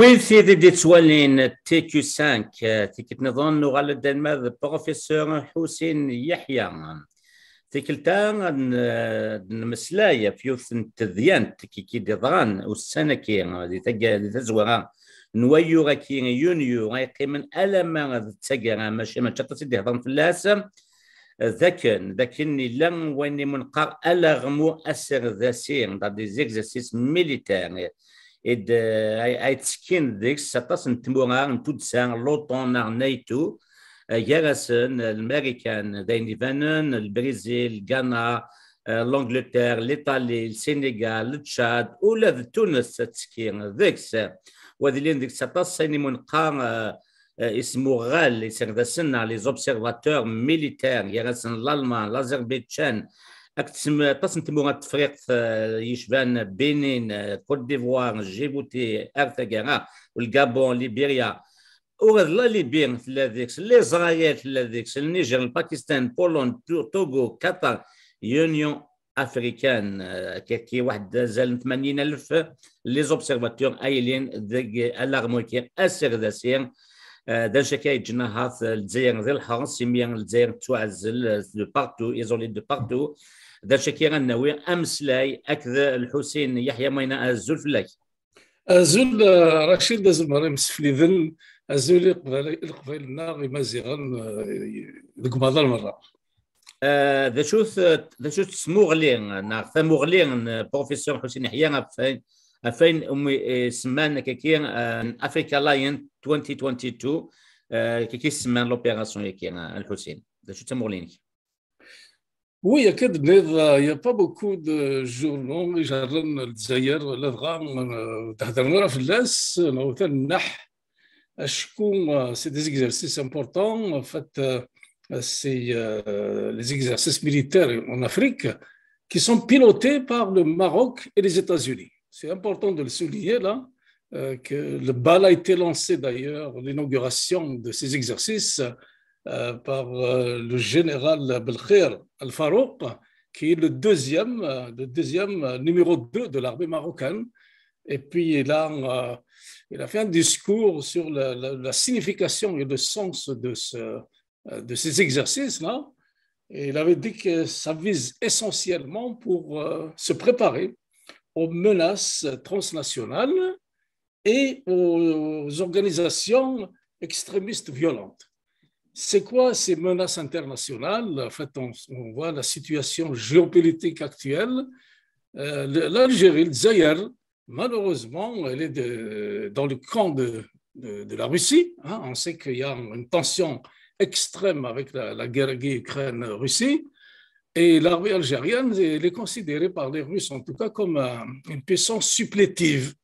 وين سيدي دي تولين تي كيو 5 تيكت نظن نغال الدنماذ بروفيسور حسين يحيى تيكلتا نمسلايا في يوث تذيانت كي كي ديضران والسنة كي دي تاكا دي تزورا نويو غاكي يونيو غايقي من ألما تاكا ماشي ما تشطت دي هضرن فلاس ذاكن ذاكني لم واني منقر ألا غمو أسر ذاسين دار دي زيكزاسيس ميليتاري et de ait skin dix certains sont timorans tout ça euh, l'automne arnaito yerasen euh, l'américain d'indivenen le brésil ghana euh, l'angleterre l'italie le sénégal le tchad ou le tunis skin dix ou de l'index certains sont mon qu'un ismo gal les observateurs militaires yerasen l'allemand l'azerbaïdjan تسمى تسنتمو التفريق آه، يشبان بنين آه، كوت ديفوار جيبوتي ارتاغانا والكابون ليبيريا وغاد لا ليبيا في لي الاسرائيل في لذيكس النيجر الباكستان بولون توغو قطر يونيون افريكان آه، كي واحد زال 80000 الف لي زوبسيرفاتور ايلين ديك الارموكي اسير داسير دان شكاي جناها الجزائر ذي الحرس سيميان الجزائر تعزل دو بارتو ايزولي دو بارتو ذا شكي غنوي لاي اكذ الحسين يحيى مينا الزول فلاي ازول رشيد ازول مريم سفلي ذن ازول القبائل النار مازيغن القماضه المره آه، ذا شوث ذا شوث سموغلين نار ثموغلين بروفيسور حسين يحيى فين فين امي آه، سمان كيكين آه، افريكا لاين 2022 كيكي سمان لوبيراسيون يكين الحسين ذا شوث تموغلينك Oui, il a n'y euh, a pas beaucoup de journaux c'est le exercices importants en fait euh, c'est euh, les exercices militaires en Afrique qui sont pilotés par le Maroc et les États-Unis. C'est important de le souligner là, que le bal a été lancé d'ailleurs, l'inauguration de ces exercices euh, par euh, le général Belkhir Al-Farouk, qui est le deuxième, euh, le deuxième numéro 2 de l'armée marocaine. Et puis, il a, il a fait un discours sur la, signification et le sens de, ce, de ces exercices-là. Et il avait dit que ça vise essentiellement pour se préparer aux menaces transnationales et aux organisations extrémistes violentes. C'est quoi ces menaces internationales En fait, on, voit la situation géopolitique actuelle. Euh, L'Algérie, le Zaire, malheureusement, elle est dans le camp de, la Russie. Hein. On sait qu'il y a une tension extrême avec la, guerre Ukraine-Russie. Et l'armée algérienne, elle est considérée par les Russes, en tout cas, comme euh, une puissance supplétive.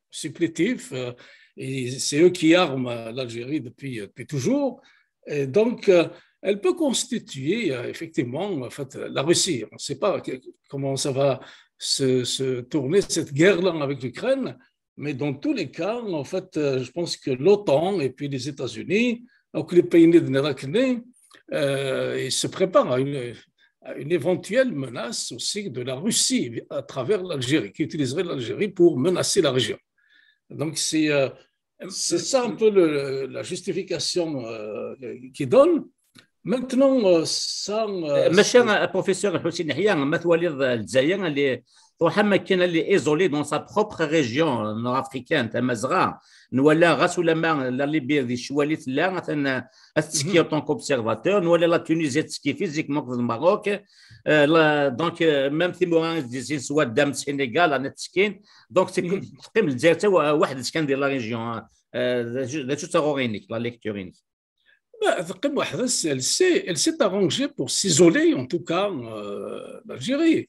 Euh, et c'est eux qui arment l'Algérie depuis toujours. Et donc, euh, elle peut constituer euh, effectivement en fait, la Russie. On ne sait pas comment ça va se, tourner, cette guerre-là avec l'Ukraine, mais dans tous les cas, en fait, euh, je pense que l'OTAN et puis les États-Unis, donc les pays nés de euh, ils se préparent à une, à une, éventuelle menace aussi de la Russie à travers l'Algérie, qui utiliserait l'Algérie pour menacer la région. Donc, c'est c'est ça un peu la justification euh, qui donne. Maintenant, euh, sans. M. Monsieur le professeur, je ne sais rien, Mohammed qui est isolé dans sa propre région euh, nord-africaine, Mazra. nous allons grâce la la Libye, les Chouali, les qui en tant qu'observateur, nous allons la Tunisie, ce qui physiquement le Maroc, euh, donc euh, même si Mohamed disait soit d'un Sénégal, un Tchikin, donc c'est comme le dire, ou un ouais, c'est de la région, hein. la chose la lecture unique. Bah, elle s'est arrangée pour s'isoler, en tout cas, en Algérie.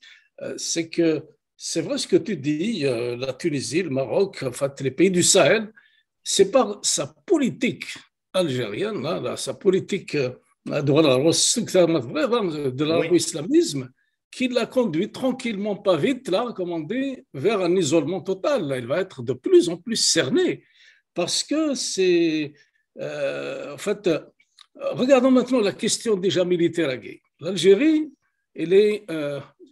C'est que c'est vrai ce que tu dis, euh, la Tunisie, le Maroc, fait les pays du Sahel, c'est par sa politique algérienne, hein, sa politique euh, de l'arabo-islamisme, qui l'a conduit tranquillement, pas vite, là, comme vers un isolement total. Il va être de plus en plus cerné parce que c'est. Euh, en fait, regardons maintenant la question déjà militaire à L'Algérie, elle est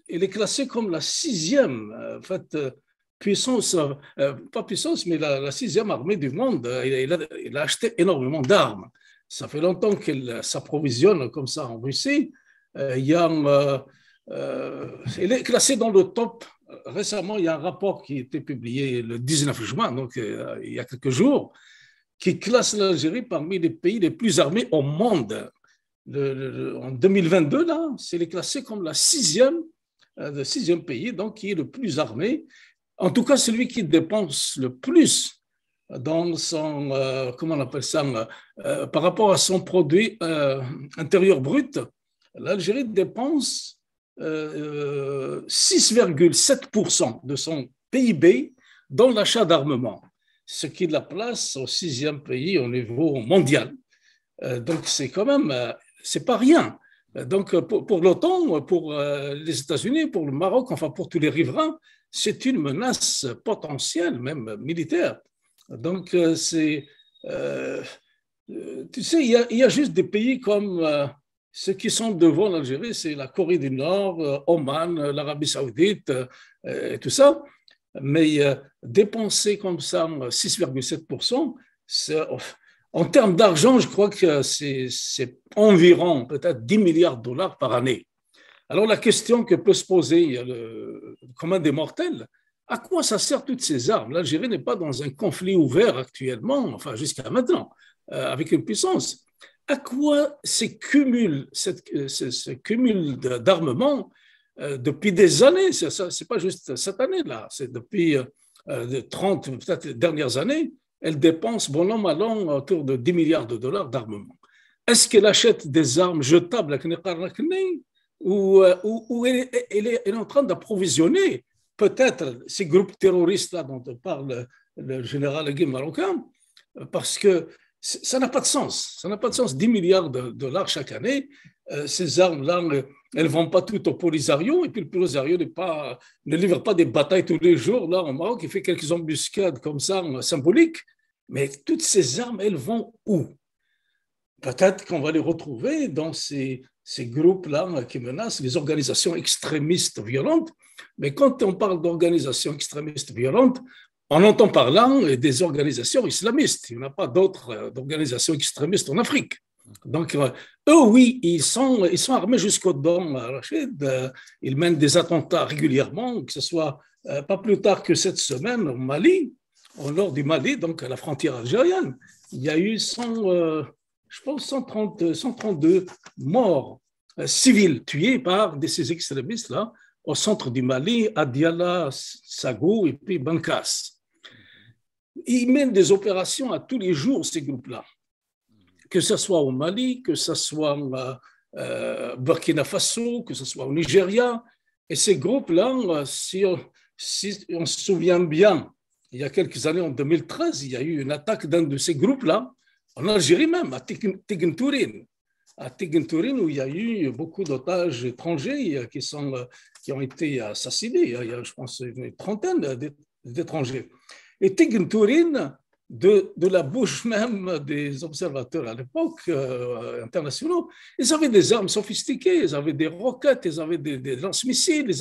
il est classé comme la sixième euh, en fait, euh, puissance, euh, pas puissance, mais la, sixième armée du monde. Il, a, acheté énormément d'armes. Ça fait longtemps qu'il s'approvisionne comme ça en Russie. il, est classé dans le top. Récemment, il y a un rapport qui a été publié le 19 juin, donc il y a quelques jours, qui classe l'Algérie parmi les pays les plus armés au monde. en 2022, là, c'est classé comme la sixième euh, le sixième pays donc, qui est le plus armé, en tout cas celui qui dépense le plus dans son, euh, comment on appelle ça, euh, par rapport à son produit intérieur brut, l'Algérie dépense 6,7% de son PIB dans l'achat d'armement, ce qui la place au sixième pays au niveau mondial. donc c'est quand même, c'est pas rien. Donc, euh, pour, l'OTAN, pour euh, les États-Unis, pour le Maroc, enfin pour tous les riverains, c'est une menace potentielle, même militaire. Donc, euh, c'est. tu sais, il y, a, juste des pays comme ceux qui sont devant l'Algérie, c'est la Corée du Nord, Oman, l'Arabie Saoudite et tout ça. Mais dépenser comme ça 6,7%, c'est oh, en termes d'argent, je crois que c'est environ peut-être 10 milliards de dollars par année. Alors la question que peut se poser le, commun des mortels, à quoi ça sert toutes ces armes L'Algérie n'est pas dans un conflit ouvert actuellement, enfin jusqu'à maintenant, euh, avec une puissance. À quoi se cumule cette, euh, ce, cumul d'armement euh, depuis des années Ce n'est pas juste cette année-là, c'est depuis euh, 30, peut-être dernières années elle dépense, bon an, mal autour de 10 milliards de dollars d'armement. Est-ce qu'elle achète des armes jetables euh, ou, ou, ou est, elle, en train d'approvisionner peut-être ces groupes terroristes-là dont parle le général Guy marocain Parce que ça n'a pas de sens. Ça n'a pas de sens, 10 milliards de dollars chaque année. Euh, ces armes-là, elles ne vont pas toutes au Polisario, et puis le Polisario pas, ne livre pas des batailles tous les jours. Là, au Maroc, il fait quelques embuscades comme ça, symboliques, mais toutes ces armes, elles vont où Peut-être qu'on va les retrouver dans ces, groupes-là qui menacent les organisations extrémistes violentes. Mais quand on parle d'organisations extrémistes violentes, on entend parler des organisations islamistes. Il n'y en a pas d'autres euh, organisations extrémistes en Afrique. Donc, euh, eux, oui, ils sont, ils sont armés jusqu'au dents, Rachid. Euh, ils mènent des attentats régulièrement, que ce soit euh, pas plus tard que cette semaine au Mali, au nord du Mali, donc à la frontière algérienne. Il y a eu 100, je pense 132 morts civils tués par ces extrémistes-là au centre du Mali, à Diala, Sago et puis Bankas. Ils mènent des opérations à tous les jours, ces groupes-là que ce soit au Mali, que ce soit au euh, euh, Burkina Faso, que ce soit au Nigeria. Et ces groupes-là, euh, si on, si on se souvient bien, il y a quelques années, en 2013, il y a eu une attaque d'un de ces groupes-là, en Algérie même, à tign À tign où il y a eu beaucoup d'otages étrangers qui, sont, qui ont été assassinés. Il y a, je pense, une trentaine d'étrangers. Et tign de, la bouche même des observateurs à l'époque euh, internationaux, ils avaient des armes sophistiquées, ils avaient des roquettes, ils avaient des, lance-missiles.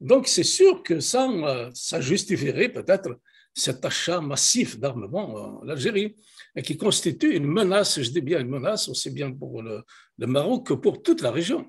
Donc c'est sûr que euh, ça, justifierait peut-être cet achat massif d'armement en Algérie, qui constitue une menace, je dis bien une menace, aussi bien pour le Maroc que pour toute la région.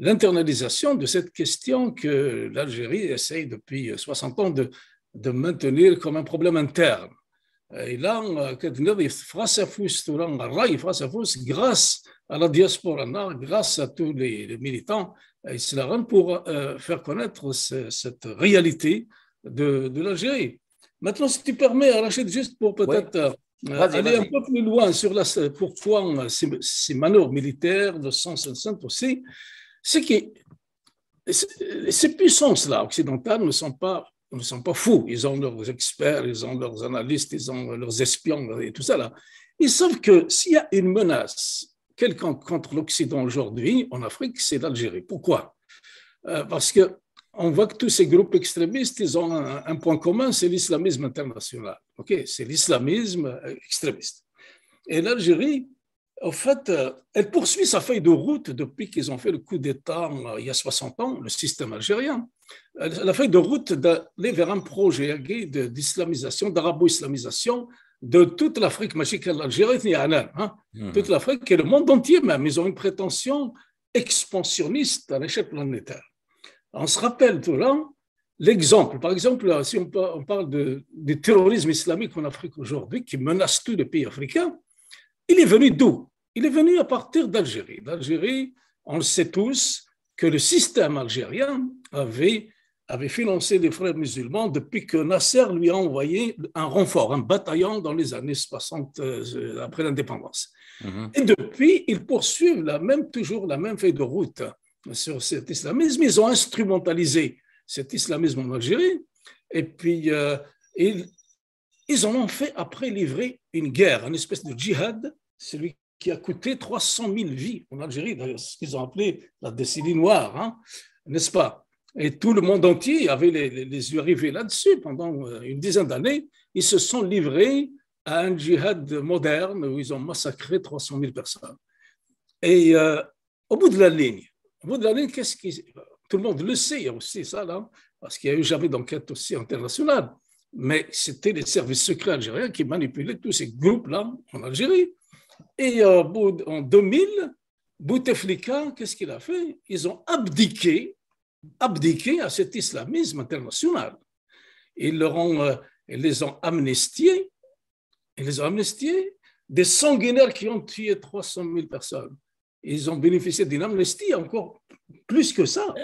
l'internalisation de cette question que l'Algérie essaye depuis 60 ans de, de maintenir comme un problème interne. Et là, il فوس à الراي grâce à la diaspora, grâce à tous les militants pour euh, faire connaître cette réalité de, l'Algérie. Maintenant, si tu permets, Rachid, juste pour peut-être euh, aller un peu plus loin sur la, pourquoi ces, manœuvres militaires de 150 aussi, ce qui, ces puissances-là occidentales ne sont pas ne sont pas fous. Ils ont leurs experts, ils ont leurs analystes, ils ont leurs espions et tout ça là. Ils savent que s'il y a une menace quelconque contre l'Occident aujourd'hui en Afrique, c'est l'Algérie. Pourquoi euh, Parce que on voit que tous ces groupes extrémistes, ils ont un, un point commun, c'est l'islamisme international. Ok, c'est l'islamisme euh, extrémiste. Et l'Algérie, en fait, euh, elle poursuit sa feuille de route depuis qu'ils ont fait le coup d'État euh, il y a 60 ans, le système algérien. La feuille de route d'aller vers un projet d'islamisation, d'arabo-islamisation de toute l'Afrique magique l'Algérie, hein, hmm. toute l'Afrique et le monde entier même. Ils ont une prétention expansionniste à l'échelle planétaire. On se rappelle tout là, L'exemple, par exemple, si on parle de, du terrorisme islamique en Afrique aujourd'hui qui menace tous les pays africains, il est venu d'où il est venu à partir d'Algérie. D'Algérie, on le sait tous, que le système algérien avait, avait financé des frères musulmans depuis que Nasser lui a envoyé un renfort, un bataillon dans les années 60 euh, après l'indépendance. Mhm. Et depuis, ils poursuivent la même, toujours la même feuille de route sur cet islamisme. Ils ont instrumentalisé cet islamisme en Algérie. Et puis, euh, ils, ils en ont fait après livrer une guerre, une espèce de djihad, celui qui a coûté 300 000 vies en Algérie, ce qu'ils ont appelé la décennie noire, hein, n'est-ce pas Et tout le monde entier avait les, yeux rivés là-dessus pendant euh, une dizaine d'années. Ils se sont livrés à un djihad moderne où ils ont massacré 300 000 personnes. Et euh, au bout de la ligne, au bout de la ligne, qu'est-ce qui... Tout le monde le sait aussi, ça, là, parce qu'il n'y a eu jamais d'enquête aussi internationale. Mais c'était les services secrets algériens qui manipulaient tous ces groupes-là en Algérie. Et euh, en 2000, Bouteflika, qu'est-ce qu'il a fait Ils ont abdiqué, abdiqué à cet islamisme international. Ils, leur ont, euh, les ont amnestiés, les ont des sanguinaires qui ont tué 300 000 personnes. Ils ont bénéficié d'une amnistie encore plus que ça,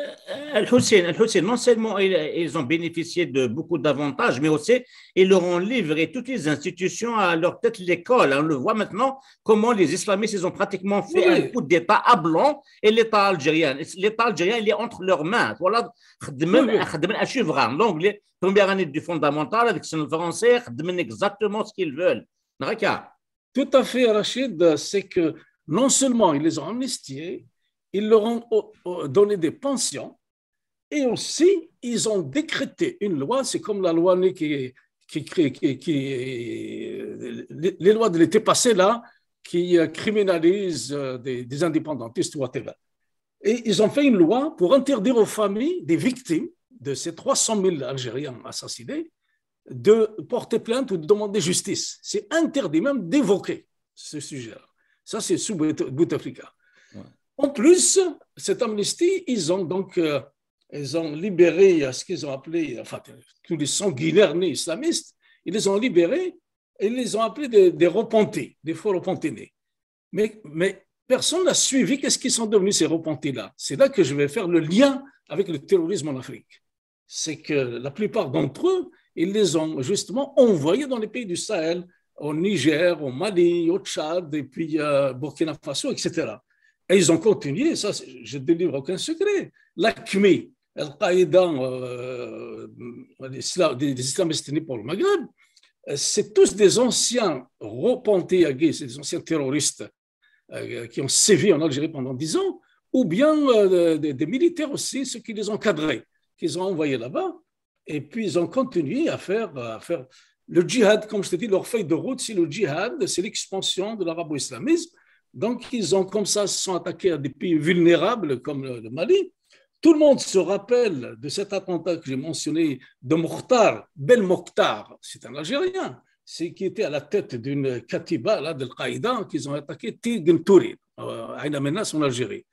Al-Hussein, non seulement ils, ont bénéficié de beaucoup d'avantages, mais aussi ils leur ont livré toutes les institutions, à leur tête l'école. On le voit maintenant comment les islamistes, ils ont pratiquement fait un coup d'État à blanc et l'État algérien. L'État algérien, il est entre leurs mains. Voilà, les premières années du fondamental, avec son français, exactement ce qu'ils veulent. Tout à fait, Rachid, c'est que non seulement ils les ont amnistiés, ils leur ont oh, oh, donné des pensions et aussi ils ont décrété une loi, c'est comme la loi qui, qui, qui, les lois de l'été passé là, qui euh, criminalise euh, des, indépendantistes ou whatever. Et ils ont fait une loi pour interdire aux familles des victimes de ces 300 000 Algériens assassinés de porter plainte ou de demander justice. C'est interdit même d'évoquer ce sujet-là. Ça, c'est sous Bouteflika. En plus, cette amnistie, ils ont donc euh, ils ont libéré euh, ce qu'ils ont appelé, euh, enfin, tous les sanguinaires nés islamistes, ils les ont libérés et ils les ont appelés des, repentés, des faux repentés Mais, personne n'a suivi qu'est-ce qu'ils sont devenus ces repentés-là. C'est là que je vais faire le lien avec le terrorisme en Afrique. C'est que la plupart d'entre eux, ils les ont justement envoyés dans les pays du Sahel, au Niger, au Mali, au Tchad, et puis Burkina Faso, etc. Et ils ont continué, ça, je ne délivre aucun secret. L'ACME, Al-Qaïda, euh, euh, des, des islamistes nés pour le Maghreb, euh, c'est tous des anciens repentés à c'est des anciens terroristes qui ont sévi en Algérie pendant dix ans, ou bien des, militaires aussi, ceux qui les ont cadrés, qu'ils ont envoyés là-bas. Et puis, ils ont continué à faire, à faire le djihad, comme je te dis, leur feuille de route, c'est le djihad, c'est l'expansion de l'arabo-islamisme donc, ils ont comme ça se sont attaqués à des pays vulnérables comme le Mali. Tout le monde se rappelle de cet attentat que j'ai mentionné de Mokhtar, Bel Mokhtar, c'est un Algérien, c'est qui était à la tête d'une katiba là, de l'Al-Qaïda qu'ils ont attaqué Tign à à menace en Algérie.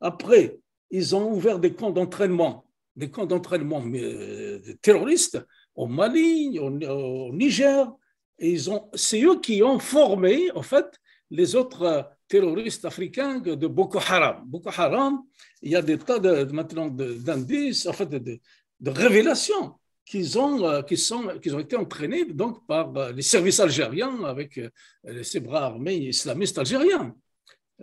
Après, ils ont ouvert des camps d'entraînement, des camps d'entraînement euh, terroristes au Mali, au, au Niger, et ils ont, c'est eux qui ont formé, en fait, les autres terroristes africains de Boko Haram. Boko Haram, il y a des tas de, maintenant d'indices, en fait, de, révélations qu'ils ont, euh, qui sont, qu'ils ont été entraînés donc par euh, les services algériens avec euh, les bras armés islamistes algériens.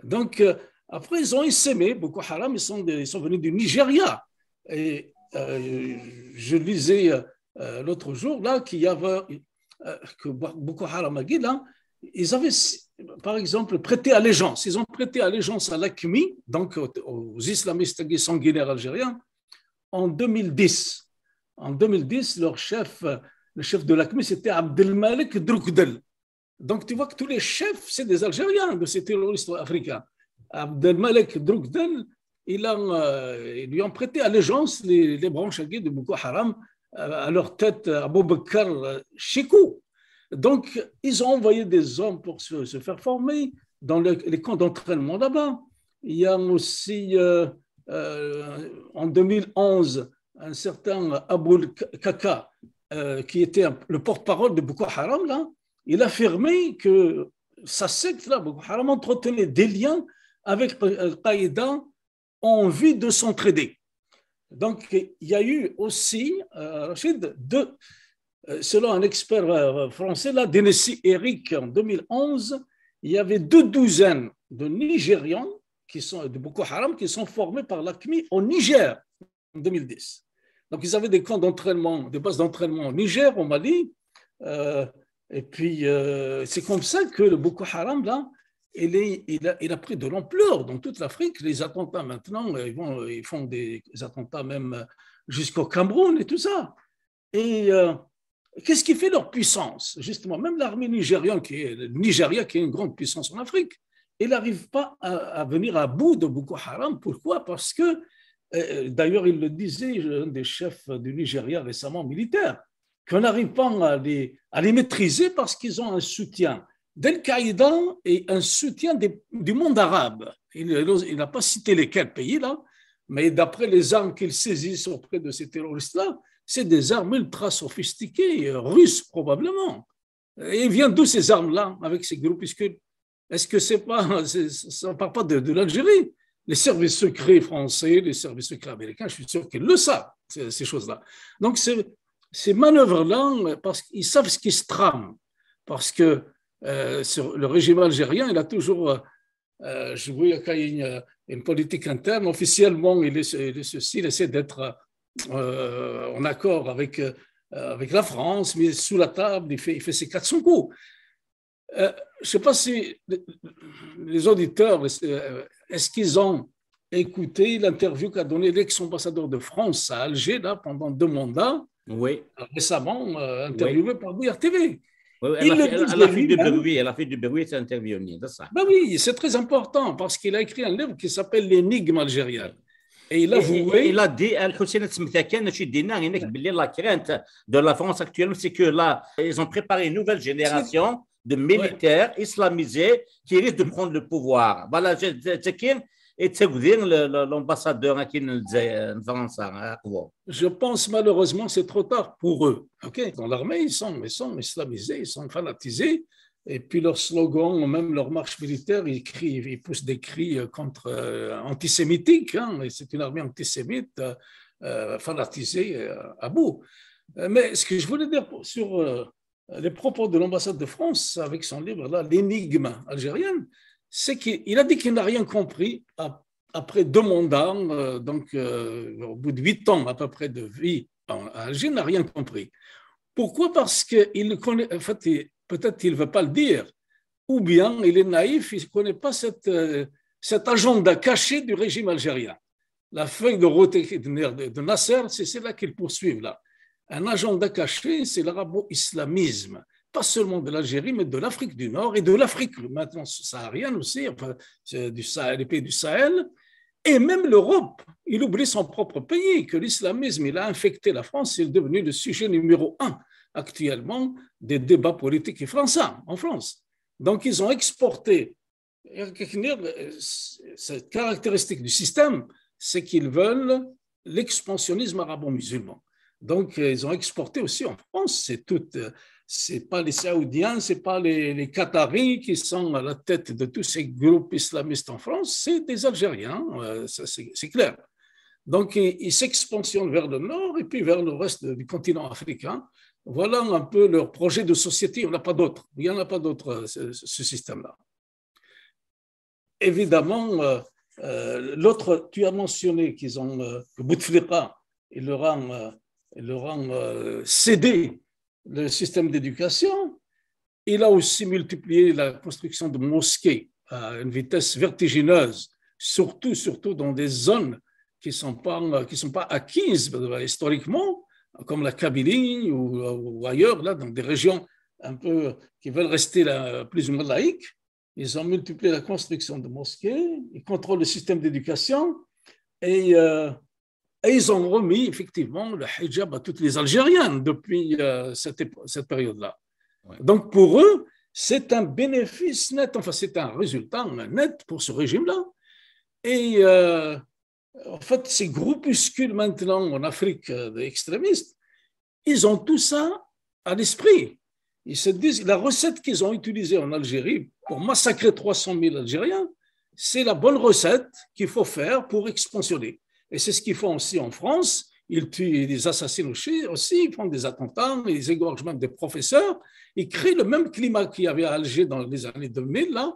Donc, après, ils ont essaimé Boko Haram, ils sont, ils sont venus du Nigeria. Et je lisais l'autre jour là qu'il y avait que Boko Haram a dit, ils avaient par exemple, prêter allégeance. Ils ont prêté allégeance à l'ACMI, donc aux islamistes sanguinaires algériens, en 2010. En 2010, leur chef, le chef de l'ACMI, c'était Abdelmalek Droukdel. Donc tu vois que tous les chefs, c'est des Algériens de ces terroristes africains. Abdelmalek Droukdel, ils, euh, ils, lui ont prêté allégeance les, branches de Boko Haram euh, à leur tête Abou Bakr Chikou. Donc, ils ont envoyé des hommes pour se, faire former dans les camps d'entraînement là-bas. Il y a aussi, euh, euh, en 2011, un certain Aboul Kaka, euh, qui était le porte-parole de Boko Haram, il affirmait que sa secte, Boko Haram, entretenait des liens avec Al-Qaïda en vue de s'entraider. Donc, il y a eu aussi, Rachid, deux, euh, selon un expert euh, français, la dynastie Eric en 2011, il y avait deux douzaines de Nigérians qui sont, de Boko Haram qui sont formés par l'ACMI au Niger en 2010. Donc ils avaient des camps d'entraînement, des bases d'entraînement au Niger, au Mali. Euh, et puis c'est comme ça que le Boko Haram, là, il, a, pris de l'ampleur dans toute l'Afrique. Les attentats maintenant, ils, vont, ils font des attentats même jusqu'au Cameroun et tout ça. Et Qu'est-ce qui fait leur puissance Justement, même l'armée nigérienne, qui est, Nigeria, qui est une grande puissance en Afrique, elle n'arrive pas à, venir à bout de Boko Haram. Pourquoi Parce que, euh, d'ailleurs, il le disait, un des chefs du Nigeria récemment militaire, qu'on n'arrive pas à les, à maîtriser parce qu'ils ont un soutien d'Al-Qaïda et un soutien du monde arabe. Il n'a pas cité lesquels pays, là, mais d'après les armes qu'ils saisissent auprès de ces terroristes-là, c'est des armes ultra sophistiquées, euh, russes probablement. Et il vient d'où ces armes-là, avec ces groupuscules Est-ce que c'est pas, On ça ne parle pas de, l'Algérie Les services secrets français, les services secrets américains, je suis sûr qu'ils le savent, ces, choses-là. Donc ces, manœuvres-là, parce qu'ils savent ce qui se trame, parce que euh, sur le régime algérien, il a toujours euh, je joué une, une politique interne. Officiellement, il est, il ceci, il essaie d'être euh, en accord avec, euh, avec la France, mais sous la table, il fait, il fait ses 400 coups. Euh, je ne sais pas si les auditeurs, est-ce qu'ils ont écouté l'interview qu'a donné l'ex-ambassadeur de France à Alger pendant deux mandats, oui. récemment interviewé par BRTV. TV. Oui, a fait, de du hein. elle a fait du bruit, c'est intervenu, c'est ça. Ben oui, c'est très important parce qu'il a écrit un livre qui s'appelle L'énigme algérienne il a dit, la crainte de la France actuelle, c'est que là, ils ont préparé une nouvelle génération de militaires islamisés qui risquent de prendre le pouvoir. Voilà, que et l'ambassadeur qui nous France. Euh, hein, Je pense malheureusement c'est trop tard pour eux. Dans l'armée, ils sont, ils sont islamisés, ils sont fanatisés. Et puis leur slogan, même leur marche militaire, ils, crient, ils poussent des cris euh, contre euh, antisémitiques. Hein, c'est une armée antisémite euh, fanatisée à bout. Mais ce que je voulais dire sur les propos de l'ambassade de France avec son livre là, l'énigme algérienne, c'est qu'il a dit qu'il n'a rien compris après deux mandats, donc au bout de huit ans à peu près de vie en Algérie, n'a rien compris. Pourquoi Parce qu'il connaît, en fait, peut-être qu'il ne veut pas le dire, ou bien il est naïf, il ne connaît pas cette, euh, cet agenda caché du régime algérien. La feuille de route de Nasser, c'est celle-là qu'ils poursuivent là. Un agenda caché, c'est l'arabo-islamisme, pas seulement de l'Algérie, mais de l'Afrique du Nord et de l'Afrique maintenant saharienne aussi, enfin, du les pays du Sahel, et même l'Europe. Il oublie son propre pays, que l'islamisme, il a infecté la France, il est devenu le sujet numéro un actuellement des débats politiques français, en France. Donc, ils ont exporté. Cette caractéristique du système, c'est qu'ils veulent l'expansionnisme arabo-musulman. Donc, ils ont exporté aussi en France. C'est tout. C'est pas les Saoudiens, c'est pas les, les Qataris qui sont à la tête de tous ces groupes islamistes en France. C'est des Algériens, euh, c'est clair. Donc, ils s'expansionnent vers le nord et puis vers le reste du continent africain voilà un peu leur projet de société. On n'a pas d'autre. Il n'y en a pas d'autre, euh, ce, système-là. Évidemment, euh, euh, l'autre, tu as mentionné qu'ils ont, euh, que Bouteflika, et leur a, cédé le système d'éducation. Il a aussi multiplié la construction de mosquées à une vitesse vertigineuse, surtout, surtout dans des zones qui ne sont, pas, sont pas acquises historiquement comme la Kabylie ou, ailleurs, là, dans des régions un peu qui veulent rester plus ou moins laïques, ils ont multiplié la construction de mosquées, ils contrôlent le système d'éducation et, euh, ils ont remis effectivement le hijab à toutes les Algériennes depuis euh, cette, cette période-là. Donc pour eux, c'est un bénéfice net, enfin c'est un résultat net pour ce régime-là. Et euh, en fait, ces groupuscules maintenant en Afrique euh, extrémistes, ils ont tout ça à l'esprit. Ils se disent, la recette qu'ils ont utilisée en Algérie pour massacrer 300 000 Algériens, c'est la bonne recette qu'il faut faire pour expansionner. Et c'est ce qu'ils font aussi en France. Ils tuent des assassins aussi, ils font des attentats, ils égorgent même des professeurs. Ils créent le même climat qu'il y avait à Alger dans les années 2000, là,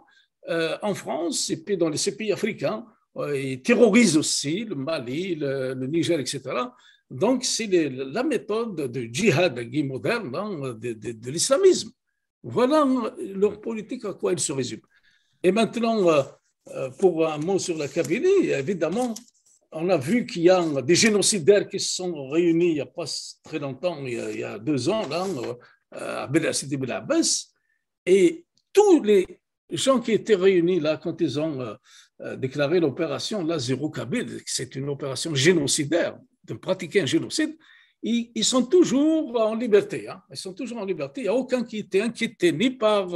euh, en France et puis dans les pays africains ils euh, terrorisent aussi le Mali, le, Niger, etc. Donc, c'est la méthode de djihad moderne hein, de, de, l'islamisme. Voilà hein, leur politique à quoi elle se résume. Et maintenant, euh, euh, pour un mot sur la Kabylie, évidemment, on a vu qu'il y a des génocidaires qui se sont réunis il n'y a pas très longtemps, il y a, deux ans, là, à Belhassid et Abbas, et tous les les gens qui étaient réunis là quand ils ont euh, euh, déclaré l'opération, la Zéro c'est une opération génocidaire, de pratiquer un génocide, ils, sont toujours en liberté. Hein. ils sont toujours en liberté. Il n'y a aucun qui était inquiété, ni par.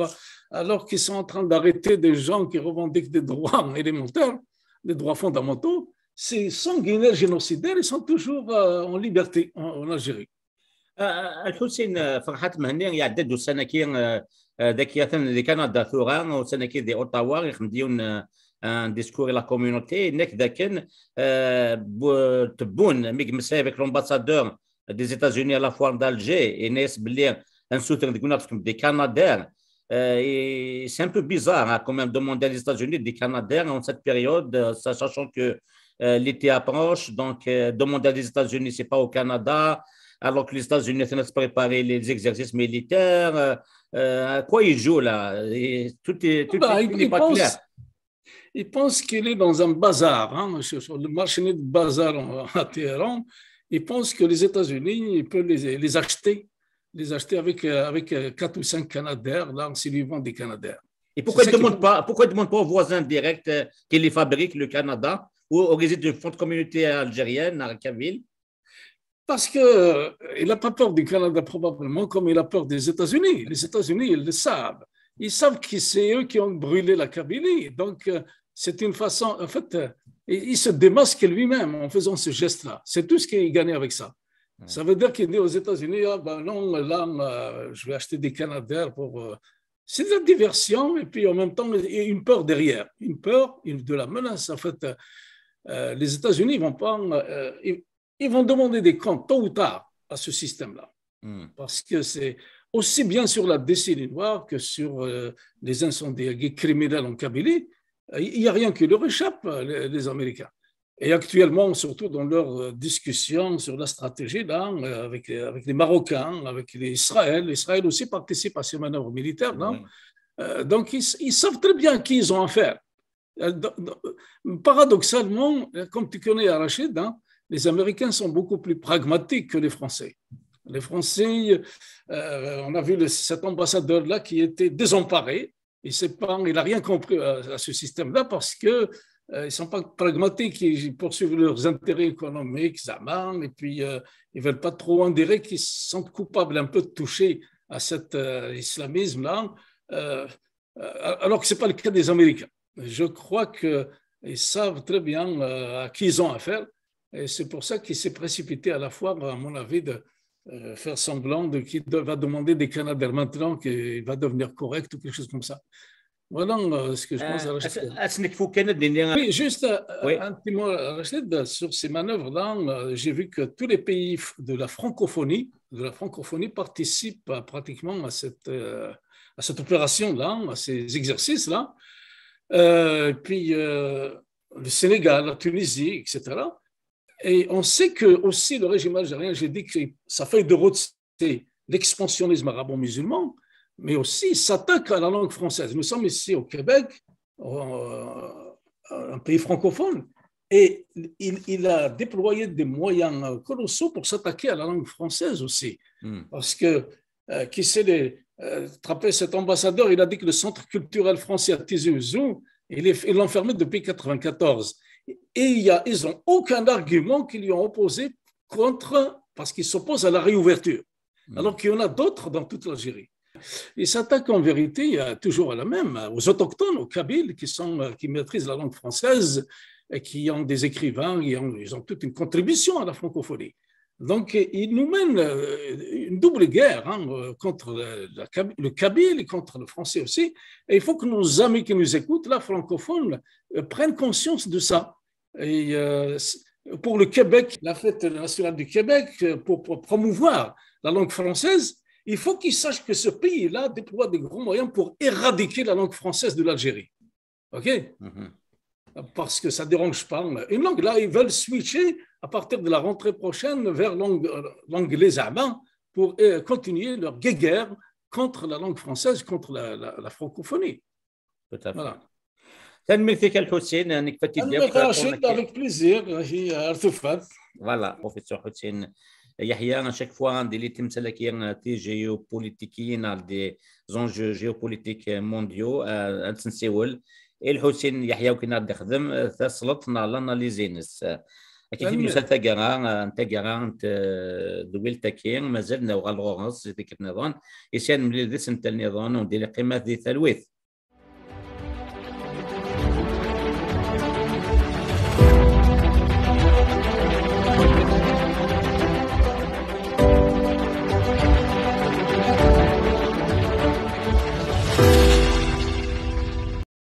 Alors qu'ils sont en train d'arrêter des gens qui revendiquent des droits élémentaires, des droits fondamentaux, ces sanguinaires génocidaires, ils sont toujours euh, en liberté en, Algérie dès qu'il y a le Canada, au Sénéki, des Ottawa, il me dit un discours à la communauté, nek daken, tbun, mig mse avec l'ambassadeur des États-Unis à la foire d'Alger, et nes blir un soutien des Canadiens, c'est un peu bizarre hein, quand même demander aux États-Unis des Canadiens en cette période, euh, sachant que euh, l'été approche. Donc, euh, demander aux États-Unis, ce n'est pas au Canada, alors que les États-Unis sont préparer les exercices militaires. Euh, à quoi il joue là Tout est, ah bah, il, pas pense, Il pense qu'il est dans un bazar, hein, sur le marché de bazar à Téhéran. Il pense que les États-Unis peuvent les, les, acheter, les acheter avec, euh, avec 4 euh, ou 5 Canadaires, là, s'ils des Canadaires. Et pourquoi ne demande, pas, pourquoi demande pas aux voisins directs qui les fabriquent, le Canada, ou aux résidents de fonds de communauté algérienne, à parce qu'il euh, n'a pas peur du Canada probablement comme il a peur des États-Unis. Les États-Unis, ils le savent. Ils savent que c'est eux qui ont brûlé la cabine. Donc, euh, c'est une façon, en fait, euh, il se démasque lui-même en faisant ce geste-là. C'est tout ce qu'il gagne avec ça. Hmm. Ça veut dire qu'il dit aux États-Unis, ah ben non, là, je vais acheter des Canadiens pour... C'est de la diversion et puis en même temps, il y a une peur derrière. Une peur, de la menace, en fait. les États-Unis vont pas, ils vont demander des comptes tôt ou tard à ce système-là. Hmm. Parce que c'est aussi bien sur la décennie noire que sur euh, les incendies criminels en Kabylie, euh, il n'y a rien qui leur échappe, euh, les, Américains. Et actuellement, surtout dans leurs discussions sur la stratégie, avec, avec les Marocains, avec les Israël, Israël aussi participe à ces manœuvres militaires, non hmm. Donc, ils, savent très bien qui ils ont affaire. Paradoxalement, comme tu connais Arachid, hein, les Américains sont beaucoup plus pragmatiques que les Français. Les Français, euh, on a vu cet ambassadeur-là qui était désemparé. Il n'a rien compris à, ce système-là parce que euh, ils ne sont pas pragmatiques, ils poursuivent leurs intérêts économiques, amants, et puis euh, ils ne veulent pas trop dire qu'ils sont coupables un peu de toucher à cet islamisme-là, alors que ce n'est pas le cas des Américains. Je crois qu'ils savent très bien à qui ils ont affaire, et c'est pour ça qu'il s'est précipité à la fois, à mon avis, de euh, faire semblant de, qu'il va demander des Canadiens maintenant qu'il va devenir correct ou quelque chose comme ça. Voilà euh, ce que je pense à euh, Rachid. Oui, juste un petit mot, Rachel, sur ces manœuvres-là. J'ai vu que tous les pays de la francophonie, de la francophonie participent pratiquement à cette, à cette opération-là, à ces exercices-là. puis le Sénégal, la Tunisie, etc. Et on sait que aussi le régime algérien, j'ai que sa feuille de route, c'est l'expansionnisme arabo-musulman, mais aussi s'attaque à la langue française. Nous sommes ici au Québec, euh, euh, un pays francophone, et il, a déployé des moyens colossaux pour s'attaquer à la langue française aussi. Hmm. Parce que, euh, qui sait, les, euh, cet ambassadeur, il a dit que le centre culturel français à Tizi il l'enfermait depuis 1994 et il y a, ils n'ont aucun argument qu'ils lui ont opposé contre, parce qu'ils s'opposent à la réouverture, hmm. alors qu'il y en a d'autres dans toute l'Algérie. Ils s'attaquent en vérité toujours à la même, aux autochtones, aux Kabyles, qui, sont, euh, qui maîtrisent la langue française, et qui ont des écrivains, ils ont toute une contribution à la francophonie. Donc, il nous mène euh, une double guerre hein, euh, contre le Kabyle et contre le français aussi. Et il faut que nos amis qui nous écoutent, là, francophones, euh, prennent conscience de ça. Et pour le Québec, la fête nationale du Québec, pour, promouvoir la langue française, il faut qu'ils sachent que ce pays-là déploie des grands moyens pour éradiquer la langue française de l'Algérie. OK mhm. Parce que ça ne dérange pas. Une langue, là, ils veulent switcher à partir de la rentrée prochaine, vers l'anglais avant, pour euh, continuer leur guerre contre la langue française, contre la francophonie. Voilà. merci avec plaisir. Voilà, professeur Hossein. Yahia, à chaque fois, des items de la question géopolitique, des enjeux géopolitiques mondiaux, euh, etc. El Hossein Yahia, auquel nous allons décrire cette solution, la كيف مثال تاكارا انت كارا انت دويل تاكين مازلنا وغا لورونس زي ديك النظام يسال ملي ديس انت النظام وندير قيمه ذي تلويث